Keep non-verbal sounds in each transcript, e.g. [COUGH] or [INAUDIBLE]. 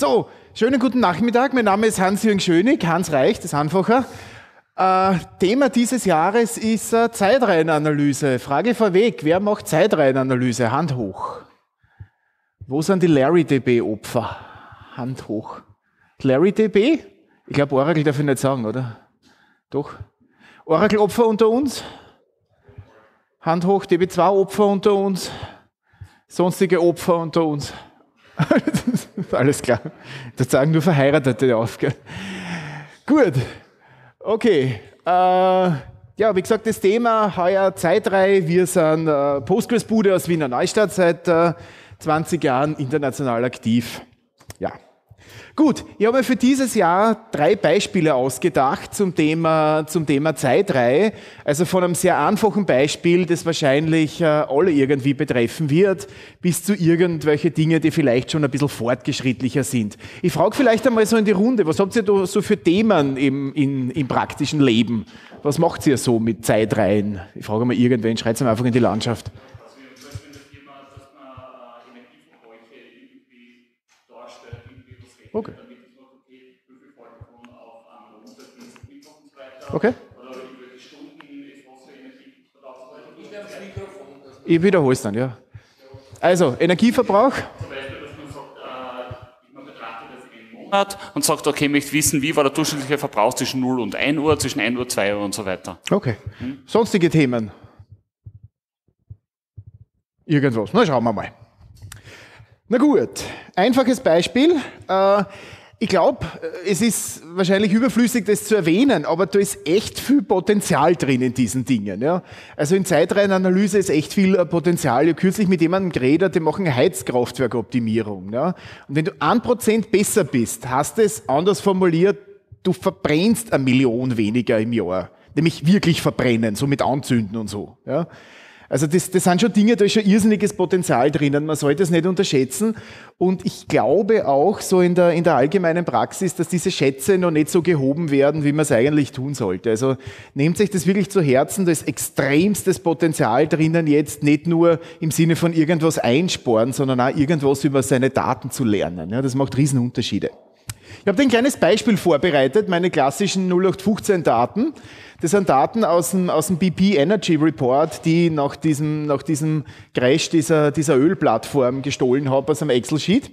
So, schönen guten Nachmittag. Mein Name ist Hans-Jürgen Schönig, Hans Reich, das Hanfacher. Äh, Thema dieses Jahres ist äh, Zeitreihenanalyse. Frage vorweg, wer macht Zeitreihenanalyse? Hand hoch. Wo sind die LarryDB-Opfer? Hand hoch. LarryDB? Ich glaube, Oracle darf ich nicht sagen, oder? Doch. Oracle-Opfer unter uns? Hand hoch, DB2-Opfer unter uns? Sonstige Opfer unter uns? [LAUGHS] Alles klar. Das sagen nur Verheiratete auf. Gell? Gut. Okay. Äh, ja, wie gesagt, das Thema heuer Zeitreihe. Wir sind äh, Postgres-Bude aus Wiener Neustadt seit äh, 20 Jahren international aktiv. Ja. Gut, ich habe mir für dieses Jahr drei Beispiele ausgedacht zum Thema, zum Thema Zeitreihe. Also von einem sehr einfachen Beispiel, das wahrscheinlich äh, alle irgendwie betreffen wird, bis zu irgendwelche Dinge, die vielleicht schon ein bisschen fortgeschrittlicher sind. Ich frage vielleicht einmal so in die Runde, was habt ihr da so für Themen im, in, im praktischen Leben? Was macht ihr so mit Zeitreihen? Ich frage mal irgendwen, schreibt es einfach in die Landschaft. Okay. Okay. Ich wiederhole es dann, ja. Also, Energieverbrauch. Monat und sagt, okay, ich möchte wissen, wie war der durchschnittliche Verbrauch zwischen 0 und 1 Uhr, zwischen 1 Uhr, 2 Uhr und so weiter. Okay. Hm? Sonstige Themen? Irgendwas. Na, schauen wir mal. Na gut, einfaches Beispiel. Äh, ich glaube, es ist wahrscheinlich überflüssig, das zu erwähnen, aber da ist echt viel Potenzial drin in diesen Dingen. Ja. Also in Zeitreihenanalyse ist echt viel äh, Potenzial. Ich habe kürzlich mit jemandem geredet, die machen Heizkraftwerkoptimierung. Ja. Ne. Und wenn du ein Prozent besser bist, hast du es anders formuliert, du verbrennst eine Million weniger im Jahr. Nämlich wirklich verbrennen, so mit Anzünden und so. Ja. Also das, das sind schon Dinge, da ist schon irrsinniges Potenzial drinnen. Man sollte es nicht unterschätzen. Und ich glaube auch so in der, in der allgemeinen Praxis, dass diese Schätze noch nicht so gehoben werden, wie man es eigentlich tun sollte. Also nehmt sich das wirklich zu Herzen. Da ist extremstes Potenzial drinnen jetzt nicht nur im Sinne von irgendwas einsporen, sondern auch irgendwas über seine Daten zu lernen. Ja, das macht Riesenunterschiede. Ich habe ein kleines Beispiel vorbereitet, meine klassischen 0815 Daten. Das sind Daten aus dem, aus dem BP Energy Report, die nach diesem, nach diesem Crash dieser, dieser Ölplattform gestohlen habe aus einem Excel-Sheet.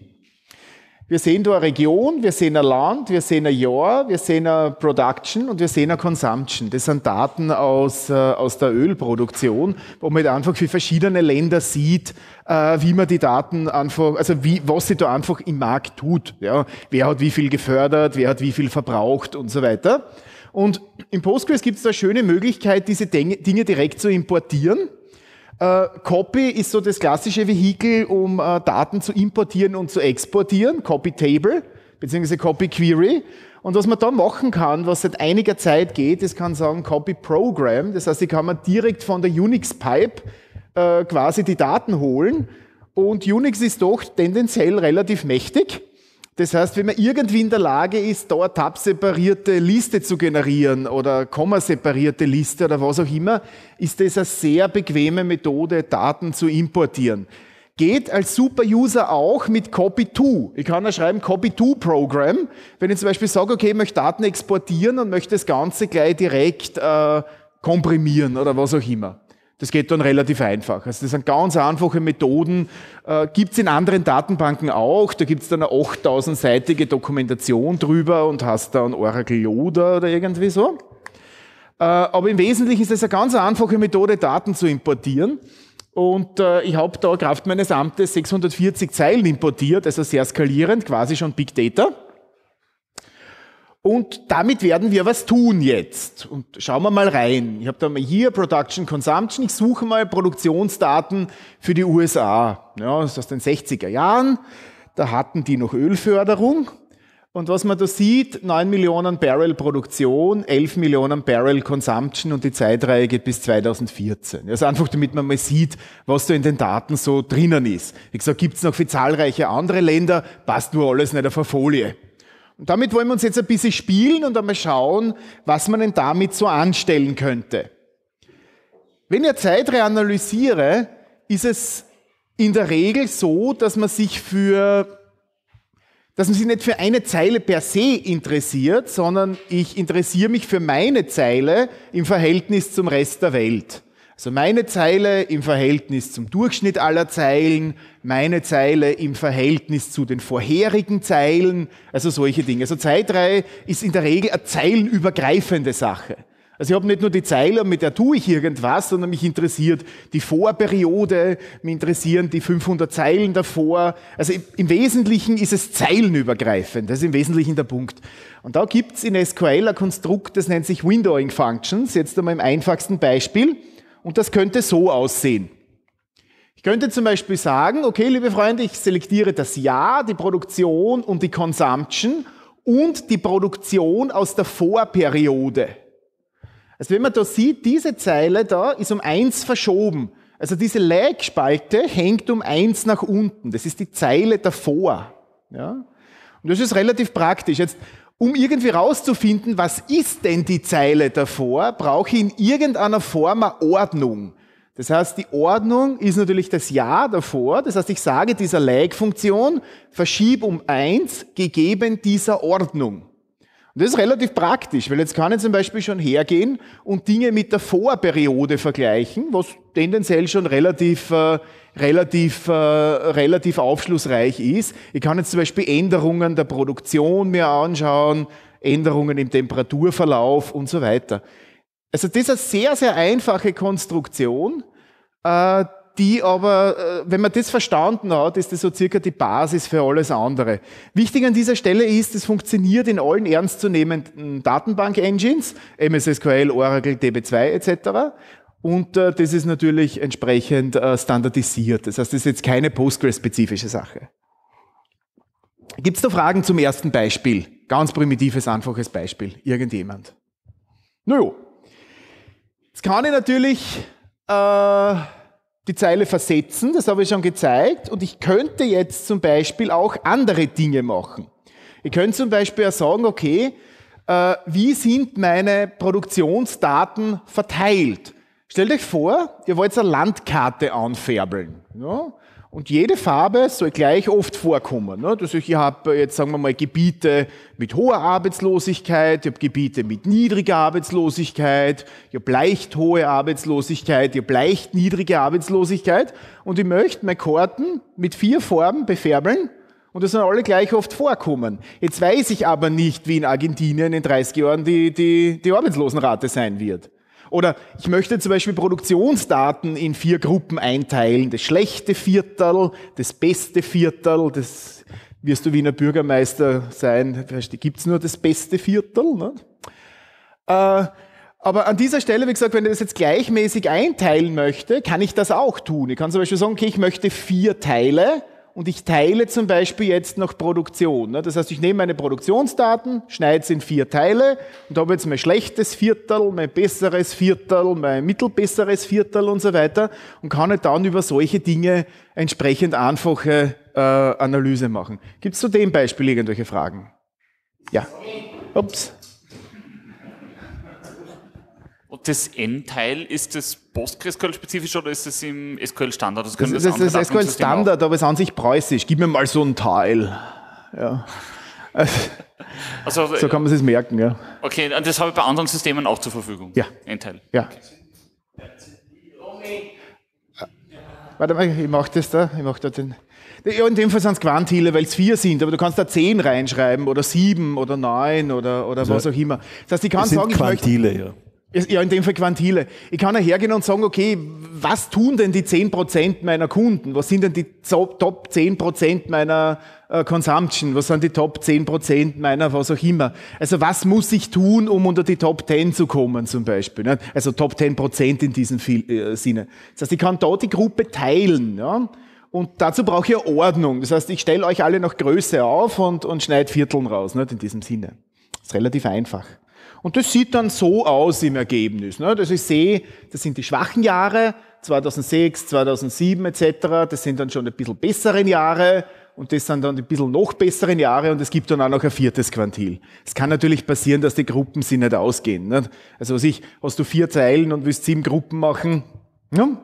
Wir sehen da eine Region, wir sehen ein Land, wir sehen ein Jahr, wir sehen eine Production und wir sehen eine Consumption. Das sind Daten aus, äh, aus der Ölproduktion, wo man halt einfach für verschiedene Länder sieht, äh, wie man die Daten einfach, also wie, was sie da einfach im Markt tut. Ja? Wer hat wie viel gefördert, wer hat wie viel verbraucht und so weiter. Und in Postgres gibt es eine schöne Möglichkeit, diese Dinge direkt zu importieren. Äh, Copy ist so das klassische Vehikel, um äh, Daten zu importieren und zu exportieren. Copy Table beziehungsweise Copy Query. Und was man da machen kann, was seit einiger Zeit geht, ist kann sagen Copy Program. Das heißt, die kann man direkt von der Unix Pipe äh, quasi die Daten holen. Und Unix ist doch tendenziell relativ mächtig. Das heißt, wenn man irgendwie in der Lage ist, da tab-separierte Liste zu generieren oder kommaseparierte Liste oder was auch immer, ist das eine sehr bequeme Methode, Daten zu importieren. Geht als Superuser auch mit Copy2. Ich kann da schreiben Copy2-Program. Wenn ich zum Beispiel sage, okay, ich möchte Daten exportieren und möchte das Ganze gleich direkt äh, komprimieren oder was auch immer. Das geht dann relativ einfach. Also das sind ganz einfache Methoden. Äh, gibt es in anderen Datenbanken auch. Da gibt es dann eine 8000-seitige Dokumentation drüber und hast dann Oracle Loader oder irgendwie so. Äh, aber im Wesentlichen ist das eine ganz einfache Methode, Daten zu importieren. Und äh, ich habe da Kraft meines Amtes 640 Zeilen importiert, also sehr skalierend, quasi schon Big Data. Und damit werden wir was tun jetzt. Und schauen wir mal rein. Ich habe da mal hier Production Consumption. Ich suche mal Produktionsdaten für die USA. Ja, das ist aus den 60er Jahren. Da hatten die noch Ölförderung. Und was man da sieht, 9 Millionen Barrel Produktion, 11 Millionen Barrel Consumption und die Zeitreihe geht bis 2014. Das ist einfach, damit man mal sieht, was da in den Daten so drinnen ist. Ich sage, gibt's noch für zahlreiche andere Länder, passt nur alles nicht auf eine Folie. Und damit wollen wir uns jetzt ein bisschen spielen und einmal schauen, was man denn damit so anstellen könnte. Wenn ich Zeit reanalysiere, ist es in der Regel so, dass man sich für, dass man sich nicht für eine Zeile per se interessiert, sondern ich interessiere mich für meine Zeile im Verhältnis zum Rest der Welt. Also meine Zeile im Verhältnis zum Durchschnitt aller Zeilen, meine Zeile im Verhältnis zu den vorherigen Zeilen, also solche Dinge. Also Zeitreihe ist in der Regel eine zeilenübergreifende Sache. Also ich habe nicht nur die Zeile, mit der tue ich irgendwas, sondern mich interessiert die Vorperiode, mich interessieren die 500 Zeilen davor. Also im Wesentlichen ist es zeilenübergreifend, das ist im Wesentlichen der Punkt. Und da gibt's in SQL ein Konstrukt, das nennt sich Windowing Functions, jetzt einmal im einfachsten Beispiel. Und das könnte so aussehen. Ich könnte zum Beispiel sagen, okay, liebe Freunde, ich selektiere das Jahr, die Produktion und die Consumption und die Produktion aus der Vorperiode. Also wenn man da sieht, diese Zeile da ist um eins verschoben. Also diese Lag-Spalte hängt um eins nach unten. Das ist die Zeile davor. Ja? Und das ist relativ praktisch. Jetzt um irgendwie rauszufinden, was ist denn die Zeile davor, brauche ich in irgendeiner Form eine Ordnung. Das heißt, die Ordnung ist natürlich das Ja davor. Das heißt, ich sage dieser Like-Funktion, verschieb um eins gegeben dieser Ordnung. Und das ist relativ praktisch, weil jetzt kann ich zum Beispiel schon hergehen und Dinge mit der Vorperiode vergleichen, was tendenziell schon relativ äh, relativ, äh, relativ aufschlussreich ist. Ich kann jetzt zum Beispiel Änderungen der Produktion mir anschauen, Änderungen im Temperaturverlauf und so weiter. Also das ist eine sehr, sehr einfache Konstruktion, äh, die aber, äh, wenn man das verstanden hat, ist das so circa die Basis für alles andere. Wichtig an dieser Stelle ist, es funktioniert in allen ernstzunehmenden Datenbank-Engines, MS SQL, Oracle, DB2 etc. Und äh, das ist natürlich entsprechend äh, standardisiert. Das heißt, das ist jetzt keine Postgres-spezifische Sache. Gibt es da Fragen zum ersten Beispiel? Ganz primitives, einfaches Beispiel. Irgendjemand. Naja, Jetzt kann ich natürlich äh, die Zeile versetzen, das habe ich schon gezeigt. Und ich könnte jetzt zum Beispiel auch andere Dinge machen. Ich könnte zum Beispiel auch sagen, okay, äh, wie sind meine Produktionsdaten verteilt? Stellt euch vor, ihr wollt eine Landkarte anfärbeln. Ja? Und jede Farbe soll gleich oft vorkommen. Ne? Das heißt, ich habe äh, jetzt, sagen wir mal, Gebiete mit hoher Arbeitslosigkeit, ich habe Gebiete mit niedriger Arbeitslosigkeit, ich habe leicht hohe Arbeitslosigkeit, ich habe leicht niedrige Arbeitslosigkeit. Und ich möchte meine Karten mit vier Farben befärbeln und das sind alle gleich oft vorkommen. Jetzt weiß ich aber nicht, wie in Argentinien in 30 Jahren die, die, die Arbeitslosenrate sein wird. Oder ich möchte zum Beispiel Produktionsdaten in vier Gruppen einteilen. Das schlechte Viertel, das beste Viertel, das wirst du Wiener Bürgermeister sein, gibt es nur das beste Viertel. Ne? Äh, aber an dieser Stelle, wie gesagt, wenn ich das jetzt gleichmäßig einteilen möchte, kann ich das auch tun. Ich kann zum Beispiel sagen, okay, ich möchte vier Teile und ich teile zum Beispiel jetzt noch Produktion. Ne? Das heißt, ich nehme meine Produktionsdaten, schneide es in vier Teile und habe jetzt mein schlechtes Viertel, mein besseres Viertel, mein mittelbesseres Viertel und so weiter und kann halt dann über solche Dinge entsprechend einfache äh, Analyse machen. Gibt es zu dem Beispiel irgendwelche Fragen? Ja. Ups. Und das N-Teil, ist das PostgreSQL-spezifisch oder ist das im SQL-Standard? Das, das, das, das ist SQL-Standard, aber es ist an sich preußisch. Gib mir mal so ein Teil. Ja. Also, so kann man es merken, ja. Okay, und das habe ich bei anderen Systemen auch zur Verfügung. Ja. N-Teil. Ja. Warte mal, ich mache das da, ich mache da den. Ja, in dem Fall sind es Quantile, weil es vier sind, aber du kannst da zehn reinschreiben oder sieben oder neun oder, oder also was auch immer. Das heißt, ich kann sagen, Quantile, ich möchte. Ja. Ja, in dem Fall Quantile. Ich kann ja hergehen und sagen, okay, was tun denn die 10% meiner Kunden? Was sind denn die Top 10% meiner äh, Consumption? Was sind die Top 10% meiner was auch immer? Also was muss ich tun, um unter die Top 10 zu kommen zum Beispiel? Ne? Also Top 10% in diesem äh, Sinne. Das heißt, ich kann da die Gruppe teilen. Ja? Und dazu brauche ich ja Ordnung. Das heißt, ich stelle euch alle nach Größe auf und, und schneide Vierteln raus, nicht? in diesem Sinne. Das ist relativ einfach. Und das sieht dann so aus im Ergebnis. Ne? Dass ich eh, sehe, das sind die schwachen Jahre, 2006, 2007 etc. Das sind dann schon ein bisschen besseren Jahre und das sind dann ein bisschen noch besseren Jahre und es gibt dann auch noch ein viertes Quantil. Es kann natürlich passieren, dass die Gruppen sich nicht ausgehen. Ne? Also was ich, hast du vier Zeilen und willst sieben Gruppen machen, Ne?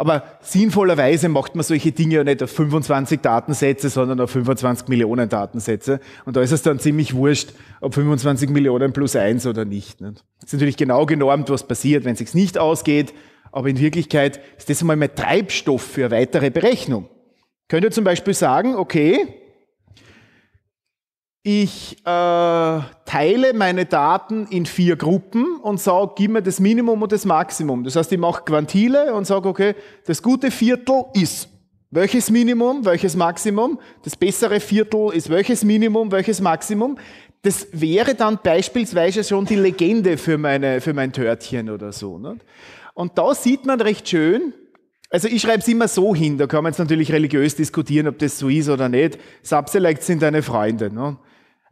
Aber sinnvollerweise macht man solche Dinge ja nicht auf 25 Datensätze, sondern auf 25 Millionen Datensätze. Und da ist es dann ziemlich wurscht, ob 25 Millionen plus eins oder nicht. nicht? ist natürlich genau genormt, was passiert, wenn es sich nicht ausgeht. Aber in Wirklichkeit ist das einmal mehr Treibstoff für weitere Berechnung. Könnt ihr zum Beispiel sagen, okay, ich äh, teile meine Daten in vier Gruppen und sage, gib mir das Minimum und das Maximum. Das heißt, ich mache Quantile und sage, okay, das gute Viertel ist welches Minimum, welches Maximum, das bessere Viertel ist welches Minimum, welches Maximum. Das wäre dann beispielsweise schon die Legende für, meine, für mein Törtchen oder so. Ne? Und da sieht man recht schön, also ich schreibe es immer so hin, da kann man jetzt natürlich religiös diskutieren, ob das so ist oder nicht. Subselect sind deine Freunde. Ne?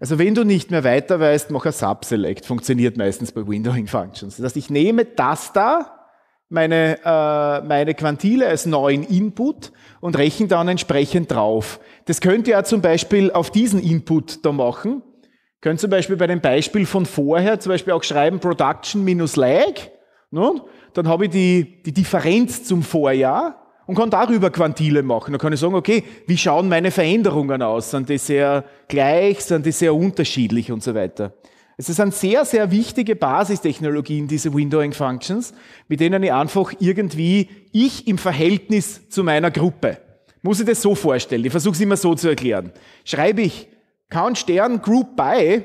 Also wenn du nicht mehr weiter weißt, mach ein Subselect. Funktioniert meistens bei Windowing Functions. Das heißt, ich nehme das da, meine, äh, meine Quantile als neuen Input und rechne dann entsprechend drauf. Das könnt ihr ja zum Beispiel auf diesen Input da machen. Könnt zum Beispiel bei dem Beispiel von vorher zum Beispiel auch schreiben Production minus Lag. Nun, ne? dann habe ich die, die Differenz zum Vorjahr und kann darüber Quantile machen. Da kann ich sagen, okay, wie schauen meine Veränderungen aus? Sind die sehr gleich? Sind die sehr unterschiedlich und so weiter? Also, es sind sehr, sehr wichtige Basistechnologien, diese Windowing Functions, mit denen ich einfach irgendwie ich im Verhältnis zu meiner Gruppe, muss ich das so vorstellen, ich versuche es immer so zu erklären. Schreibe ich Count Stern Group by,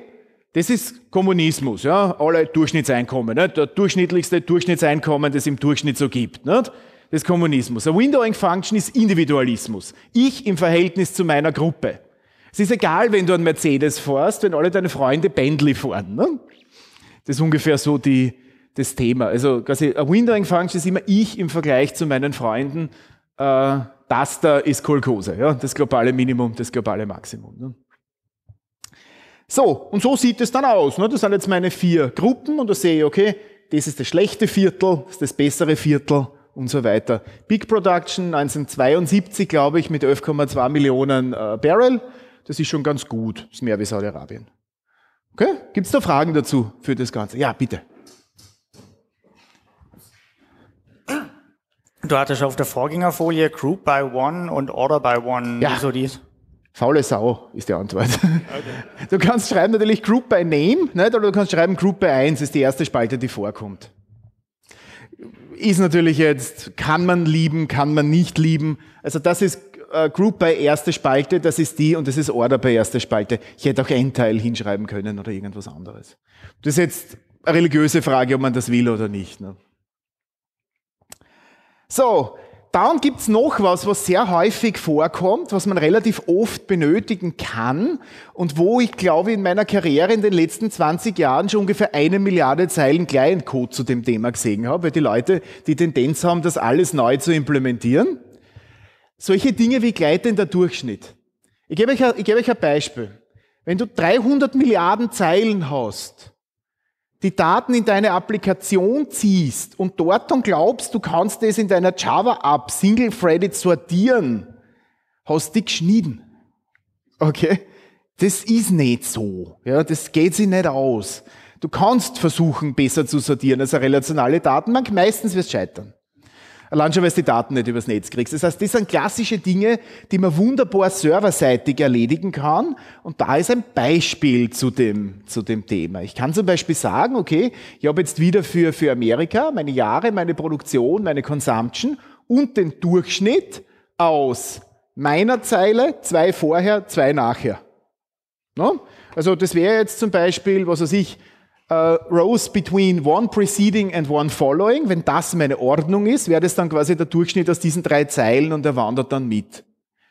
das ist Kommunismus, ja, alle Durchschnittseinkommen, ne? der durchschnittlichste Durchschnittseinkommen, das im Durchschnitt so gibt. Nicht? des Kommunismus. A Windowing Function ist Individualismus. Ich im Verhältnis zu meiner Gruppe. Es ist egal, wenn du einen Mercedes fährst, wenn alle deine Freunde Bentley fahren. Ne? Das ist ungefähr so die, das Thema. Also quasi a Windowing Function ist immer ich im Vergleich zu meinen Freunden. Äh, das da ist Kolkose, ja? das globale Minimum, das globale Maximum. Ne? So, und so sieht es dann aus. Ne? Das sind jetzt meine vier Gruppen und da sehe ich, okay, das ist das schlechte Viertel, das ist das bessere Viertel und so weiter. Big Production 1972, glaube ich, mit 11,2 Millionen äh, Barrel. Das ist schon ganz gut, das ist mehr wie Saudi-Arabien. Okay? Gibt es da Fragen dazu für das Ganze? Ja, bitte. Du hattest auf der Vorgängerfolie Group by One und Order by One. Ja. Wieso dies? Faule Sau ist die Antwort. Okay. [LAUGHS] Du kannst schreiben natürlich Group by Name, nicht? oder du kannst schreiben Group by 1 ist die erste Spalte, die vorkommt ist natürlich jetzt, kann man lieben, kann man nicht lieben. Also das ist äh, Group bei erste Spalte, das ist die und das ist Order bei erste Spalte. Ich hätte auch ein Teil hinschreiben können oder irgendwas anderes. Das ist jetzt eine religiöse Frage, ob man das will oder nicht. Ne? So, dann gibt's noch was, was sehr häufig vorkommt, was man relativ oft benötigen kann und wo ich glaube in meiner Karriere in den letzten 20 Jahren schon ungefähr eine Milliarde Zeilen Client-Code zu dem Thema gesehen habe, weil die Leute die Tendenz haben, das alles neu zu implementieren. Solche Dinge wie gleitender Durchschnitt. Ich gebe euch ein, ich gebe euch ein Beispiel. Wenn du 300 Milliarden Zeilen hast, die Daten in deine Applikation ziehst und dort dann glaubst, du kannst das in deiner Java-App single-threaded sortieren, hast dich geschnitten. Okay? Das ist nicht so. Ja, das geht sich nicht aus. Du kannst versuchen, besser zu sortieren als eine relationale Datenbank. Meistens wirst scheitern. Allein schon, weil du die Daten nicht übers Netz kriegst. Das heißt, das sind klassische Dinge, die man wunderbar serverseitig erledigen kann. Und da ist ein Beispiel zu dem, zu dem Thema. Ich kann zum Beispiel sagen, okay, ich habe jetzt wieder für, für Amerika meine Jahre, meine Produktion, meine Consumption und den Durchschnitt aus meiner Zeile, zwei vorher, zwei nachher. No? Ne? Also das wäre jetzt zum Beispiel, was weiß ich, Uh, rows between one preceding and one following, wenn das meine Ordnung ist, wäre das dann quasi der Durchschnitt aus diesen drei Zeilen und er wandert dann mit.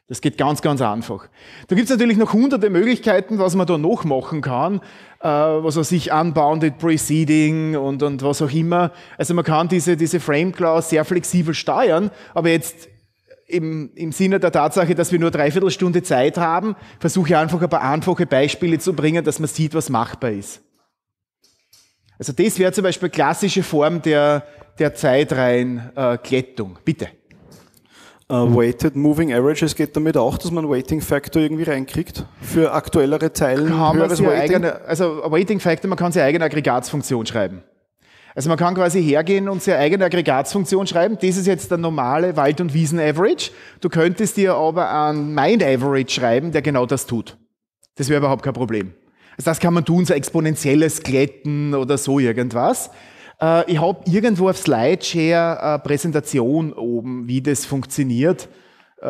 Das geht ganz, ganz einfach. Da gibt es natürlich noch hunderte Möglichkeiten, was man da noch machen kann, uh, was er sich unbounded preceding und, und was auch immer. Also man kann diese, diese Frame-Clause sehr flexibel steuern, aber jetzt im, im Sinne der Tatsache, dass wir nur dreiviertel Stunde Zeit haben, versuche ich einfach ein paar einfache Beispiele zu bringen, dass man sieht, was machbar ist. Also das wäre zum Beispiel klassische Form der, der Zeitreihenklettung. Äh, Bitte. Uh, weighted Moving Averages geht damit auch, dass man Weighting Factor irgendwie reinkriegt für aktuellere Zeilen. Kann man Weighting? Eigene, also Weighting Factor, man kann seine eigene Aggregatsfunktion schreiben. Also man kann quasi hergehen und seine eigene Aggregatsfunktion schreiben. Das ist jetzt der normale Wald- und Wiesen-Average. Du könntest dir aber einen Mind-Average schreiben, der genau das tut. Das wäre überhaupt kein Problem. Also das kann man tun, so exponentielles Kletten oder so irgendwas. Äh, ich habe irgendwo auf Slideshare eine äh, Präsentation oben, wie das funktioniert. Äh,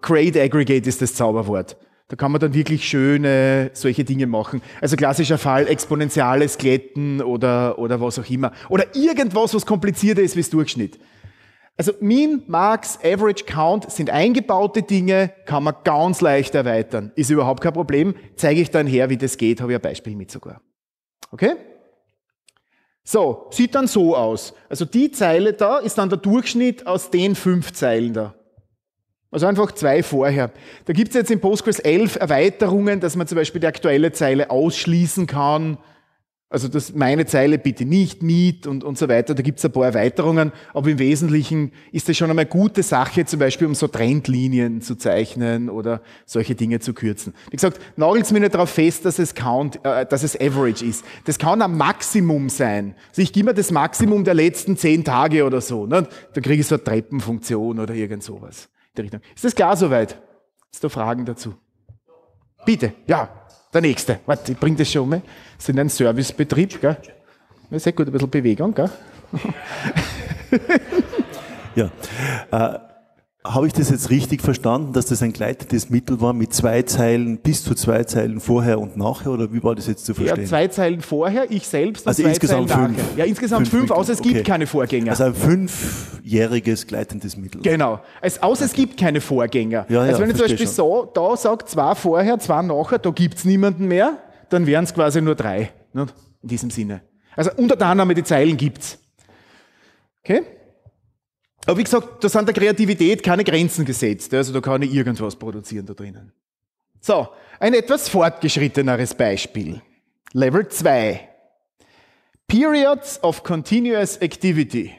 Crate Aggregate ist das Zauberwort. Da kann man dann wirklich schöne solche Dinge machen. Also klassischer Fall, exponentielles Kletten oder, oder was auch immer. Oder irgendwas, was komplizierter ist wie Durchschnitt. Also Min, Max, Average, Count sind eingebaute Dinge, kann man ganz leicht erweitern. Ist überhaupt kein Problem. Zeige ich dann her, wie das geht, habe ich ein Beispiel mit sogar. Okay? So, sieht dann so aus. Also die Zeile da ist dann der Durchschnitt aus den fünf Zeilen da. Also einfach zwei vorher. Da gibt es jetzt in Postgres elf Erweiterungen, dass man zum Beispiel die aktuelle Zeile ausschließen kann also das, meine Zeile bitte nicht, meet und, und so weiter. Da gibt's ein paar Erweiterungen, aber im Wesentlichen ist das schon einmal gute Sache, zum Beispiel um so Trendlinien zu zeichnen oder solche Dinge zu kürzen. Wie gesagt, nagelt's mir nicht darauf fest, dass es Count, äh, dass es Average ist. Das kann ein Maximum sein. Also ich gebe mir das Maximum der letzten zehn Tage oder so. Ne? Dann kriege ich so eine Treppenfunktion oder irgend sowas in der Richtung. Ist das klar soweit? Ist da Fragen dazu? Bitte, ja. Der nächste. Warte, ich bringe das schon um. Sind ein Servicebetrieb, gell? Sehr gut, ein bisschen Bewegung, gell? ja. Äh, habe ich das jetzt richtig verstanden, dass das ein gleitendes Mittel war mit zwei Zeilen bis zu zwei Zeilen vorher und nachher oder wie war das jetzt zu verstehen? Ja, zwei Zeilen vorher, ich selbst und also zwei insgesamt Zeilen fünf. nachher. Ja, insgesamt fünf, fünf also genau. außer es okay. gibt keine Vorgänger. Also ein fünfjähriges gleitendes Mittel. Genau, also außer es gibt keine Vorgänger. Ja, ja, also wenn ich zum Beispiel so, da sage, zwei vorher, zwei nachher, da gibt es niemanden mehr, dann wären es quasi nur drei. Ne? In diesem Sinne. Also unter der Annahme, die Zeilen gibt's. Okay? Aber wie gesagt, da sind der Kreativität keine Grenzen gesetzt. Also da kann ich irgendwas produzieren da drinnen. So, ein etwas fortgeschritteneres Beispiel. Level 2. Periods of Continuous Activity.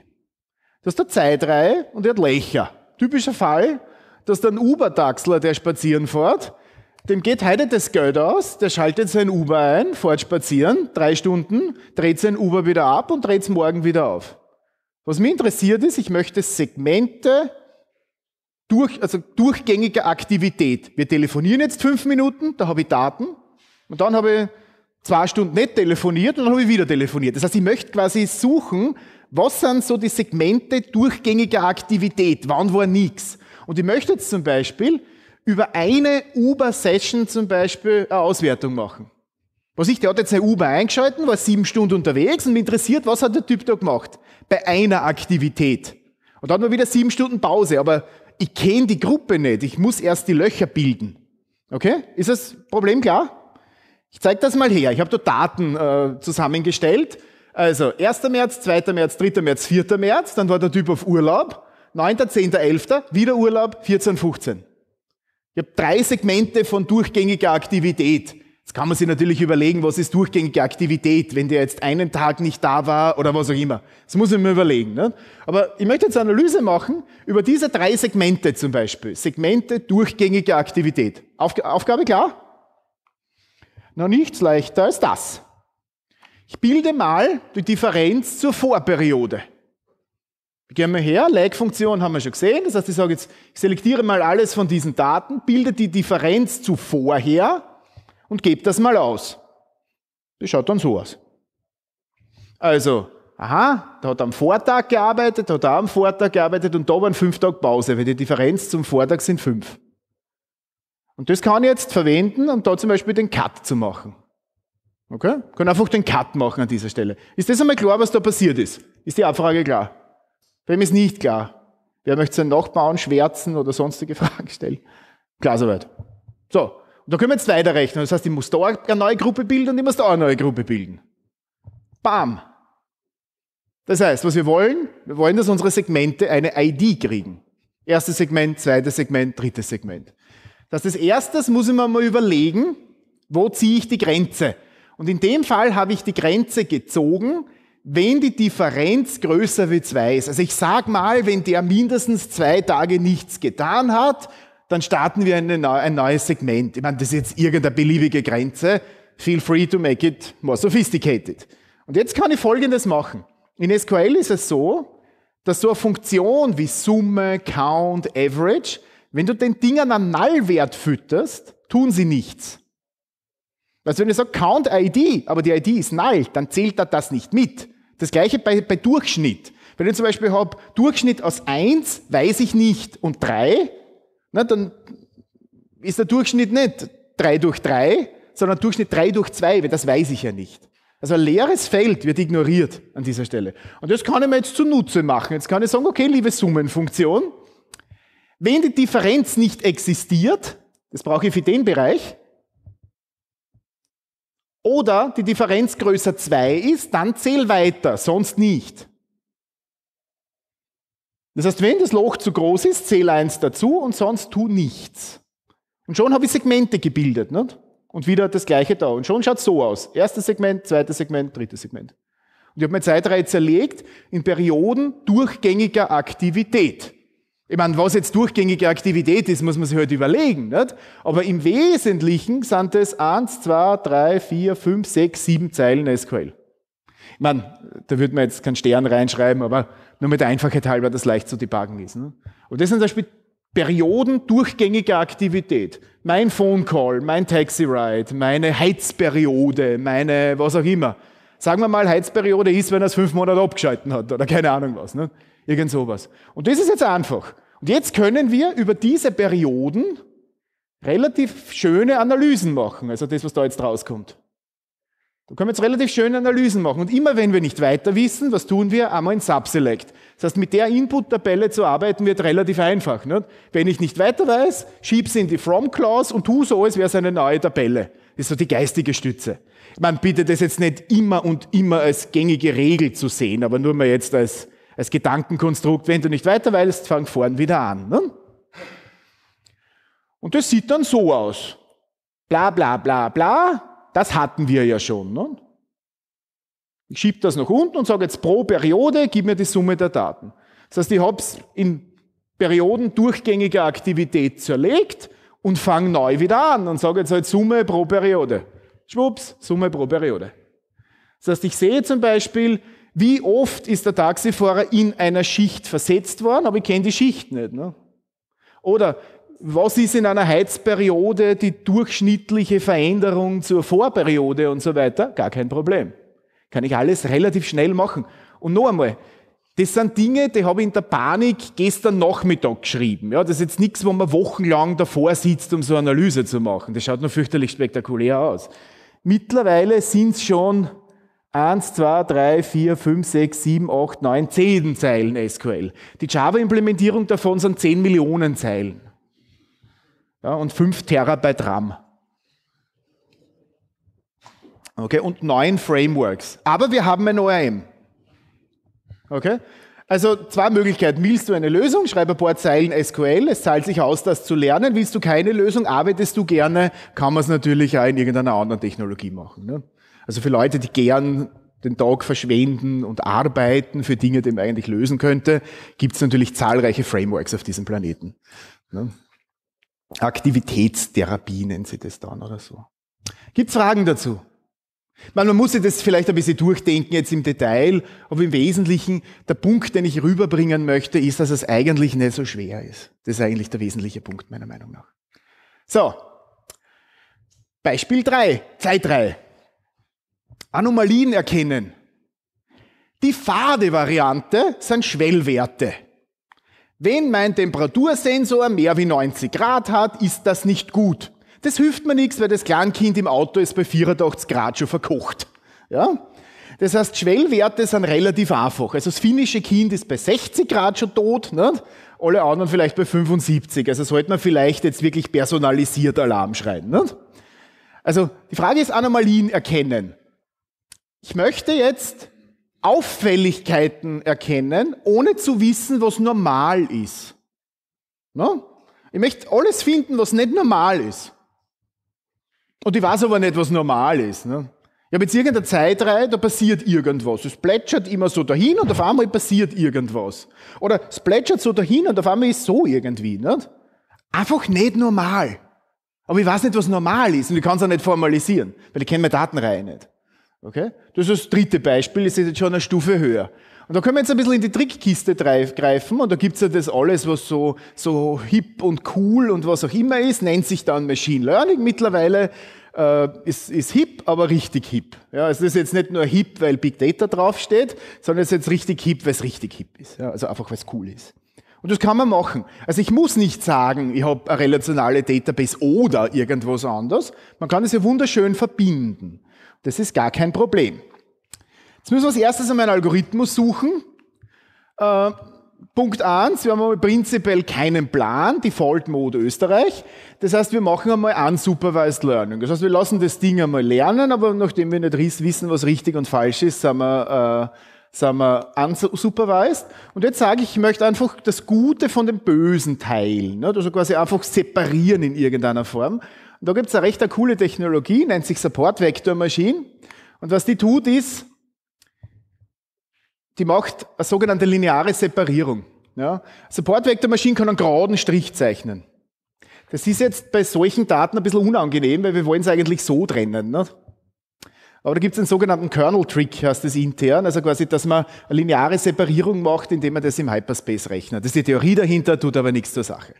Das ist der Zeitreihe und er hat Löcher. Typischer Fall, dass dann Uber-Taxler, der spazieren fährt, dem geht heute das Geld aus, der schaltet sein Uber ein, fährt spazieren, drei Stunden, dreht sein Uber wieder ab und dreht es morgen wieder auf. Was mich interessiert ist, ich möchte Segmente durch, also durchgängiger Aktivität. Wir telefonieren jetzt fünf Minuten, da habe ich Daten und dann habe ich zwei Stunden nicht telefoniert und dann habe ich wieder telefoniert. Das heißt, ich möchte quasi suchen, was sind so die Segmente durchgängiger Aktivität, wann war nichts. Und ich möchte jetzt zum Beispiel über eine Uber-Session zum Beispiel eine Auswertung machen. Was ich, der hat jetzt eine Uber eingeschalten, war sieben Stunden unterwegs und mich interessiert, was hat der Typ da gemacht? Bei einer Aktivität. Und da hat man wieder sieben Stunden Pause, aber ich kenne die Gruppe nicht, ich muss erst die Löcher bilden. Okay? Ist das Problem klar? Ich zeige das mal her. Ich habe da Daten äh, zusammengestellt. Also 1. März, 2. März, 3. März, 4. März, dann war der Typ auf Urlaub. 9., 10., 11., wieder Urlaub, 14, 15. Ich habe drei Segmente von durchgängiger Aktivität Jetzt kann man sich natürlich überlegen, was ist durchgängige Aktivität, wenn der jetzt einen Tag nicht da war oder was auch immer. Das muss ich mir überlegen. Ne? Aber ich möchte jetzt eine Analyse machen über diese drei Segmente zum Beispiel. Segmente durchgängige Aktivität. Auf, Aufgabe klar? Na, nichts leichter als das. Ich bilde mal die Differenz zur Vorperiode. gehen wir her, Lag-Funktion haben wir schon gesehen. Das heißt, ich sage jetzt, ich selektiere mal alles von diesen Daten, bilde die Differenz zu vorher und gebt das mal aus. Das schaut dann so aus. Also, aha, da hat er am Vortag gearbeitet, hat er am Vortag gearbeitet und da waren fünf Tage Pause, weil die Differenz zum Vortag sind fünf. Und das kann ich jetzt verwenden, um da zum Beispiel den Cut zu machen. Okay? kann einfach den Cut machen an dieser Stelle. Ist das einmal klar, was da passiert ist? Ist die Abfrage klar? Wem ist nicht klar? Wer möchte seinen Nachbarn schwärzen oder sonstige [LAUGHS] Fragen stellen? Klar soweit. So, und da können wir jetzt weiterrechnen. Das heißt, ich muss da eine neue Gruppe bilden und ich muss da eine neue Gruppe bilden. Bam! Das heißt, was wir wollen, wir wollen, dass unsere Segmente eine ID kriegen. Erstes Segment, zweites Segment, drittes Segment. Das ist das Erstes, muss ich mir mal überlegen, wo ziehe ich die Grenze? Und in dem Fall habe ich die Grenze gezogen, wenn die Differenz größer wie zwei ist. Also ich sage mal, wenn der mindestens zwei Tage nichts getan hat, dann starten wir eine, ein neues Segment. Ich meine, das ist jetzt irgendeine beliebige Grenze. Feel free to make it more sophisticated. Und jetzt kann ich Folgendes machen. In SQL ist es so, dass so eine Funktion wie Summe, Count, Average, wenn du den Dingern einen Nullwert fütterst, tun sie nichts. Also wenn ich sage Count ID, aber die ID ist null, dann zählt da das nicht mit. Das gleiche bei, bei Durchschnitt. Wenn ich zum Beispiel habe Durchschnitt aus 1, weiß ich nicht, und 3, na, dann ist der Durchschnitt nicht 3 durch 3, sondern Durchschnitt 3 durch 2, weil das weiß ich ja nicht. Also ein leeres Feld wird ignoriert an dieser Stelle. Und das kann ich mir jetzt zunutze machen. Jetzt kann ich sagen, okay, liebe Summenfunktion, wenn die Differenz nicht existiert, das brauche ich für den Bereich, oder die Differenz größer 2 ist, dann zähl weiter, sonst nicht. Das heißt, wenn das Loch zu groß ist, zähle eins dazu und sonst tu nichts. Und schon habe ich Segmente gebildet. Nicht? Und wieder das gleiche da. Und schon schaut es so aus. Erstes Segment, zweites Segment, drittes Segment. Und ich habe meine Zeitreihe zerlegt in Perioden durchgängiger Aktivität. Ich meine, was jetzt durchgängige Aktivität ist, muss man sich halt überlegen. Nicht? Aber im Wesentlichen sind es eins, zwei, drei, vier, fünf, sechs, sieben Zeilen SQL. Ich meine, da würde man jetzt keinen Stern reinschreiben, aber nur mit der Einfachheit halber, das leicht zu debuggen ist. Ne? Und das sind zum Beispiel Perioden durchgängiger Aktivität. Mein Phone Call, mein Taxi Ride, meine Heizperiode, meine was auch immer. Sagen wir mal, Heizperiode ist, wenn er es fünf Monate abgeschalten hat oder keine Ahnung was. Ne? Irgend sowas. Und das ist jetzt einfach. Und jetzt können wir über diese Perioden relativ schöne Analysen machen, also das, was da jetzt rauskommt. Da können wir jetzt relativ schöne Analysen machen. Und immer wenn wir nicht weiter wissen, was tun wir? Einmal in Subselect. Das heißt, mit der Input-Tabelle zu arbeiten wird relativ einfach. Nicht? Wenn ich nicht weiter weiß, schieb's in die From-Clause und tu so, als wäre es eine neue Tabelle. Das ist so die geistige Stütze. Man bitte das jetzt nicht immer und immer als gängige Regel zu sehen, aber nur mal jetzt als, als Gedankenkonstrukt. Wenn du nicht weiter weißt, fang vorn wieder an. Ne? Und das sieht dann so aus. Bla, bla, bla, bla das hatten wir ja schon. Ne? Ich schiebe das nach unten und sage jetzt pro Periode, gib mir die Summe der Daten. Das heißt, ich habe es in Perioden durchgängiger Aktivität zerlegt und fange neu wieder an und sage jetzt halt Summe pro Periode. Schwupps, Summe pro Periode. Das heißt, ich sehe zum Beispiel, wie oft ist der Taxifahrer in einer Schicht versetzt worden, aber ich kenne die Schicht nicht. Ne? Oder was ist in einer Heizperiode die durchschnittliche Veränderung zur Vorperiode und so weiter? Gar kein Problem. Kann ich alles relativ schnell machen. Und noch einmal, das sind Dinge, die habe ich in der Panik gestern Nachmittag geschrieben. Ja, das ist jetzt nichts, wo man wochenlang davor sitzt, um so eine Analyse zu machen. Das schaut nur fürchterlich spektakulär aus. Mittlerweile sind es schon 1, 2, 3, 4, 5, 6, 7, 8, 9, 10 Zeilen SQL. Die Java-Implementierung davon sind 10 Millionen Zeilen ja, und 5 Terabyte RAM. Okay, und neun Frameworks. Aber wir haben ein ORM. Okay? Also zwei Möglichkeiten. Willst du eine Lösung? Schreib ein paar Zeilen SQL. Es zahlt sich aus, das zu lernen. Willst du keine Lösung? Arbeitest du gerne? Kann man es natürlich auch in irgendeiner anderen Technologie machen. Ne? Also für Leute, die gern den Tag verschwenden und arbeiten für Dinge, die man eigentlich lösen könnte, gibt es natürlich zahlreiche Frameworks auf diesem Planeten. Ne? Aktivitätstherapie nennen sie das dann oder so. Gibt's Fragen dazu? Man, muss sich das vielleicht ein bisschen durchdenken jetzt im Detail, aber im Wesentlichen, der Punkt, den ich rüberbringen möchte, ist, dass es eigentlich nicht so schwer ist. Das ist eigentlich der wesentliche Punkt meiner Meinung nach. So, Beispiel 3, Zeit 3. Anomalien erkennen. Die fade Variante sind Schwellwerte. Wenn mein Temperatursensor mehr wie 90 Grad hat, ist das nicht gut. Das hilft mir nichts, weil das Kleinkind im Auto ist bei 84 Grad schon verkocht. Ja? Das heißt, Schwellwerte sind relativ einfach. Also das finnische Kind ist bei 60 Grad schon tot, ne? alle anderen vielleicht bei 75. Also sollte man vielleicht jetzt wirklich personalisiert Alarm schreien. Ne? Also die Frage ist Anomalien erkennen. Ich möchte jetzt Auffälligkeiten erkennen, ohne zu wissen, was normal ist. No? Ich möchte alles finden, was nicht normal ist. Und ich weiß aber nicht, was normal ist. Ne? Ich habe jetzt irgendeine Zeitreihe, da passiert irgendwas. Es plätschert immer so dahin und auf einmal passiert irgendwas. Oder es plätschert so dahin und auf einmal ist so irgendwie. Nicht? Ne? Einfach nicht normal. Aber ich weiß nicht, was normal ist und ich kann es auch nicht formalisieren, weil ich kenne meine Datenreihe nicht. Okay? Das ist das dritte Beispiel, das ist jetzt schon eine Stufe höher. Und da können wir jetzt ein bisschen in die Trickkiste greifen und da gibt's ja das alles, was so, so hip und cool und was auch immer ist, nennt sich dann Machine Learning mittlerweile. Äh, ist, ist hip, aber richtig hip. Ja, es ist jetzt nicht nur hip, weil Big Data draufsteht, sondern es ist jetzt richtig hip, weil es richtig hip ist. Ja, also einfach, weil es cool ist. Und das kann man machen. Also ich muss nicht sagen, ich habe eine relationale Database oder irgendwas anderes. Man kann es ja wunderschön verbinden. Das ist gar kein Problem. Jetzt müssen wir als erstes einmal einen Algorithmus suchen. Äh, Punkt 1, wir haben prinzipiell keinen Plan, Default Mode Österreich. Das heißt, wir machen einmal unsupervised learning. Das heißt, wir lassen das Ding einmal lernen, aber nachdem wir nicht wissen, was richtig und falsch ist, sind wir, äh, sind wir unsupervised. Und jetzt sage ich, ich möchte einfach das Gute von dem Bösen teilen. Ne? Also quasi einfach separieren in irgendeiner Form. Und da gibt es eine recht eine coole Technologie, nennt sich Support Vector Machine. Und was die tut, ist, die macht eine sogenannte lineare Separierung. Ja? Support Vector Machine kann einen geraden Strich zeichnen. Das ist jetzt bei solchen Daten ein bisschen unangenehm, weil wir wollen es eigentlich so trennen. Ne? Aber da gibt es einen sogenannten Kernel-Trick, heißt das intern, also quasi, dass man eine lineare Separierung macht, indem man das im Hyperspace rechnet. Das ist die Theorie dahinter, tut aber nichts zur Sache.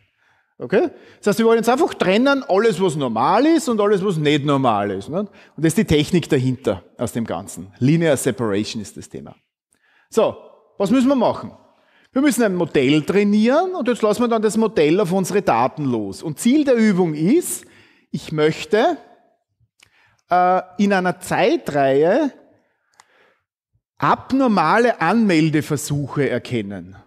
Okay? Das heißt, wir wollen jetzt einfach trennen, alles, was normal ist und alles, was nicht normal ist. Ne? Und das ist die Technik dahinter aus dem Ganzen. Linear Separation ist das Thema. So, was müssen wir machen? Wir müssen ein Modell trainieren und jetzt lassen wir dann das Modell auf unsere Daten los. Und Ziel der Übung ist, ich möchte äh, in einer Zeitreihe abnormale Anmeldeversuche erkennen.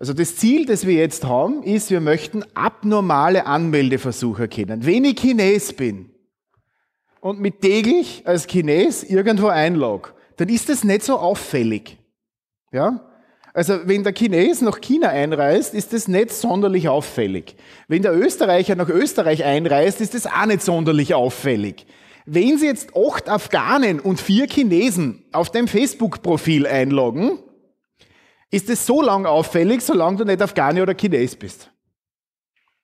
Also das Ziel, das wir jetzt haben, ist, wir möchten abnormale Anmeldeversuche erkennen. Wenn ich Chines bin und mit täglich als Chines irgendwo einlog, dann ist das nicht so auffällig. Ja? Also wenn der Chines nach China einreist, ist das nicht sonderlich auffällig. Wenn der Österreicher nach Österreich einreist, ist das auch nicht sonderlich auffällig. Wenn Sie jetzt acht Afghanen und vier Chinesen auf dem Facebook-Profil einloggen, ist es so lang auffällig, solange du nicht Afghane oder Chines bist.